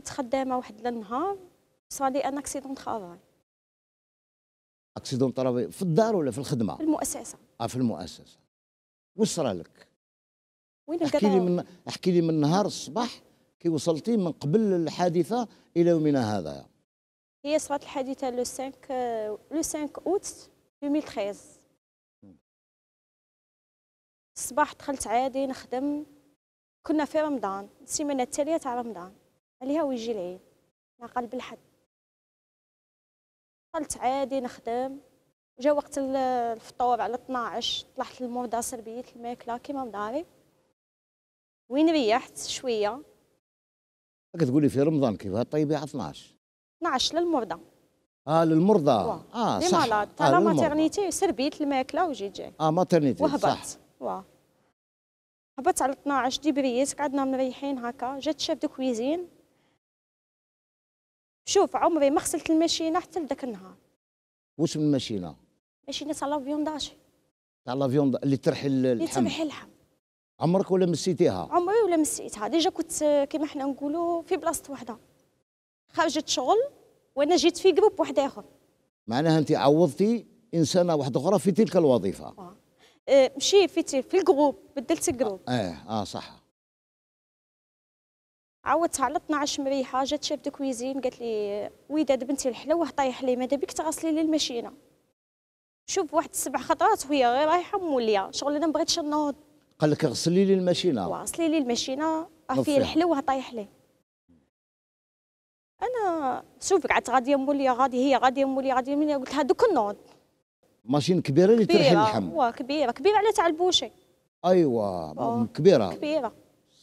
كنت خدامه واحد النهار صالي ان اكسيدون ترافاي اكسيدون ترافاي في الدار ولا في الخدمه في المؤسسه اه في المؤسسه واش صرا لك وين احكي لي من احكي لي من نهار الصباح كي وصلتي من قبل الحادثه الى يومنا هذا هي صارت الحادثه لو 5 لو 5 اوت 2013 الصباح دخلت عادي نخدم كنا في رمضان السيمانه التاليه تاع رمضان عليها ويجي العيد ما قلب الحد قلت عادي نخدم جا وقت الفطور على 12 طلعت للموضة سربيت الماكله كيما مداري وين ريحت شويه كتقولي في رمضان كيف طيبي على 12 12 للمرضى اه للمرضى اه دي صح لا تاع آه ماتيرنيتي سربيت الماكله وجيت جاي اه ماتيرنيتي صح واه هبطت على 12 دي بريت قعدنا مريحين هكا جات شاف دو كويزين شوف عمري ما غسلت الماشينه حتى لذاك النهار واش من ماشينه ماشينه تاع داشي تاع لافيوند اللي ترحي اللي ترحي اللحم عمرك ولا مسيتيها عمري ولا مسيتها ديجا كنت كيما حنا نقولوا في بلاصه وحده خرجت شغل وانا جيت في جروب واحد اخر معناها انت عوضتي انسانه واحده اخرى في تلك الوظيفه آه. آه، مشي في في الجروب بدلت الجروب اه اه صح عودتها على 12 مريحه جات شاف كويزين قالت لي وداد بنتي الحلوه طايح لي ماذا بك تغسلي لي الماشينه شوف واحد السبع خطرات وهي غير رايحه موليه شغل انا ما بغيتش نوض قال لك غسلي لي الماشينه وغسلي لي الماشينه راه فيه الحلوه طايح لي انا شوف قعدت غاديه موليه غادي هي غاديه موليه غاديه مني قلت لها دوك نوض ماشين كبيره اللي ترحل اللحم كبيره كبيره على تاع البوشي ايوا كبيره كبيره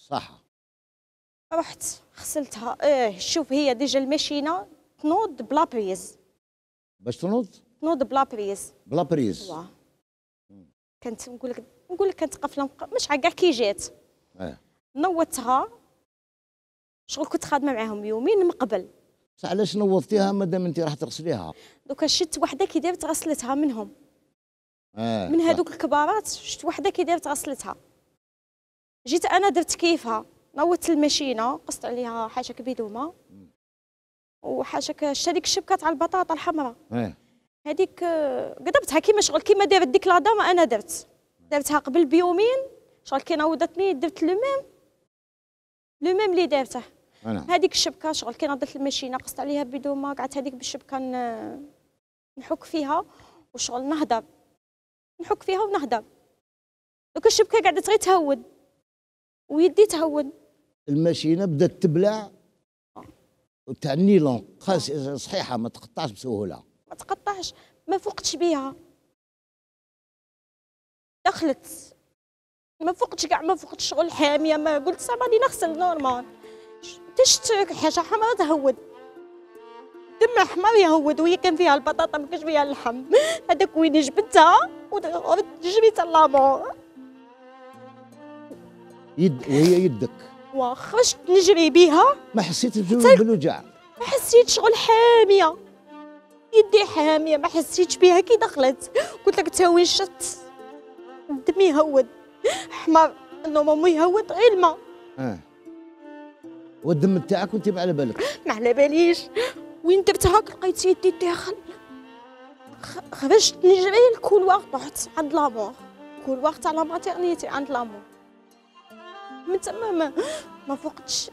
صح رحت غسلتها اه شوف هي ديجا الماشينه تنوض بلا بريز باش تنوض تنوض بلا بريز بلا بريز واه كانت نقول لك نقول لك كانت قافله مش كاع كي جات اه نوضتها شغل كنت خادمه معاهم يومين من قبل بصح علاش نوضتيها مادام انت راح تغسليها دوكا شت وحده كي دارت غسلتها منهم آه من هذوك الكبارات شفت وحده كي دارت غسلتها جيت انا درت كيفها نوت الماشينه قصت عليها حاجه كبيدوما وحاشاك شريك الشبكه تاع البطاطا الحمراء إيه. هذيك قدبتها كيما شغل كيما دارت ديك لا انا درت درتها قبل بيومين شغل كي نوضتني درت لو ميم لو ميم اللي دارته هذيك الشبكه شغل كي نوضت الماشينه قصت عليها بيدوما قعدت هذيك بالشبكه نحك فيها وشغل نهضر نحك فيها ونهضر دوك الشبكه قعدت غير تهود ويدي تهود الماشينه بدات تبلع تاع النيلون صحيحه ما تقطعش بسهوله ما تقطعش ما فقتش بيها دخلت ما فقتش كاع ما فقتش شغل حاميه ما قلت صافا راني نغسل نورمال تشت حاجه حمراء تهود دم حمر يهود وهي كان فيها البطاطا ما كانش فيها اللحم هذاك وين جبتها ورد جريت لامور يد وهي يدك القهوه خرجت نجري بها ما حسيت بالوجع ما حسيت شغل حاميه يدي حاميه ما حسيتش بها كي دخلت قلت لك تا وين شت دمي يهود حمر انه مامو يهود غير الماء اه والدم تاعك وانت ما على بالك ما على باليش وين درتها لقيت يدي داخل خرجت نجري الكولوار طحت عند لامور كولوار تاع لا ماتيرنيتي عند لامور من تما ما, ما فقتش